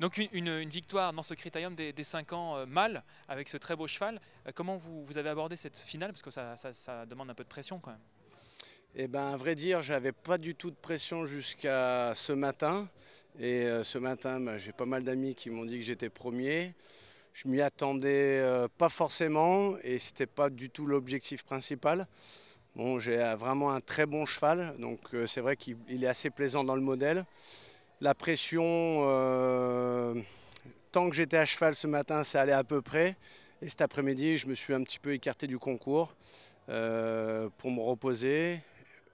Donc une, victoire dans ce critérium des, 5 ans euh, mâle avec ce très beau cheval. Euh, comment vous, avez abordé cette finale Parce que ça, demande un peu de pression quand même. Eh bien à vrai dire, j'avais pas du tout de pression jusqu'à ce matin. Et euh, ce matin, ben, j'ai pas mal d'amis qui m'ont dit que j'étais premier. Je m'y attendais pas forcément et ce n'était pas du tout l'objectif principal. Bon, j'ai vraiment un très bon cheval, donc c'est vrai qu'il est assez plaisant dans le modèle. La pression, que j'étais à cheval ce matin, c'est allé à peu près. Et cet après-midi, je me suis un petit peu écarté du concours euh, pour me reposer,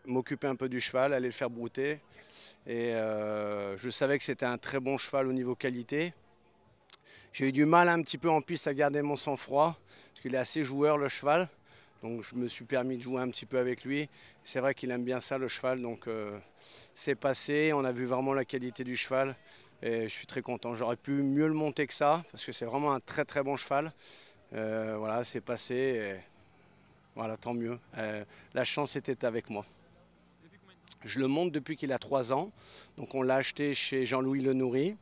m'occuper un peu du cheval, aller le faire brouter. Et euh, je savais que c'était un très bon cheval au niveau qualité. J'ai eu du mal un petit peu en piste à garder mon sang-froid, parce qu'il est assez joueur le cheval. Donc je me suis permis de jouer un petit peu avec lui. C'est vrai qu'il aime bien ça le cheval, donc euh, c'est passé. On a vu vraiment la qualité du cheval je suis très content. J'aurais pu mieux le monter que ça, parce que c'est vraiment un très très bon cheval. Euh, voilà, c'est passé. voilà, tant mieux. Euh, la chance était avec moi. Je le monte depuis qu'il a 3 ans. Donc on l'a acheté chez Jean-Louis Lenoury,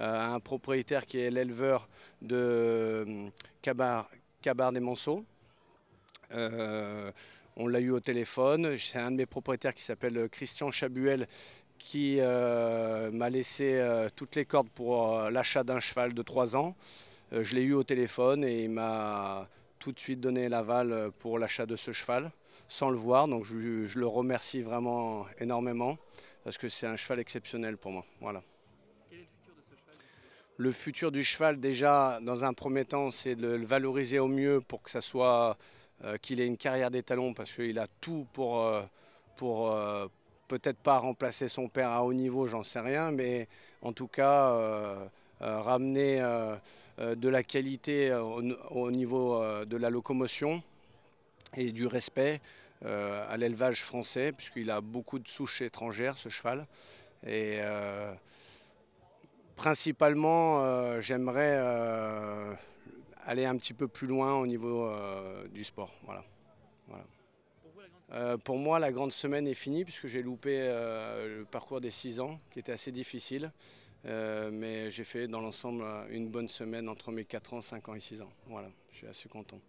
euh, un propriétaire qui est l'éleveur de Cabard, des Monceaux. on l'a eu au téléphone. C'est un de mes propriétaires qui s'appelle Christian Chabuel, qui euh, m'a laissé euh, toutes les cordes pour euh, l'achat d'un cheval de 3 ans. je l'ai eu au téléphone et il m'a tout de suite donné l'aval pour l'achat de ce cheval, sans le voir. Donc je, le remercie vraiment énormément, parce que c'est un cheval exceptionnel pour moi. Voilà. Quel est le futur de ce cheval Le futur du cheval, déjà, dans un premier temps, c'est de le valoriser au mieux pour que ça soit qu'il ait une carrière d'étalon, parce qu'il a tout pour, pour, peut-être pas remplacer son père à haut niveau, j'en sais rien, mais en tout cas, euh, euh, ramener euh, de la qualité au, niveau de la locomotion et du respect à l'élevage français, puisqu'il a beaucoup de souches étrangères, ce cheval. Et principalement, j'aimerais aller un petit peu plus loin au niveau du sport. voilà. Euh, pour moi, la grande semaine est finie puisque j'ai loupé euh, le parcours des 6 ans qui était assez difficile. Euh, mais j'ai fait dans l'ensemble une bonne semaine entre mes 4 ans, 5 ans et 6 ans. Voilà, je suis assez content.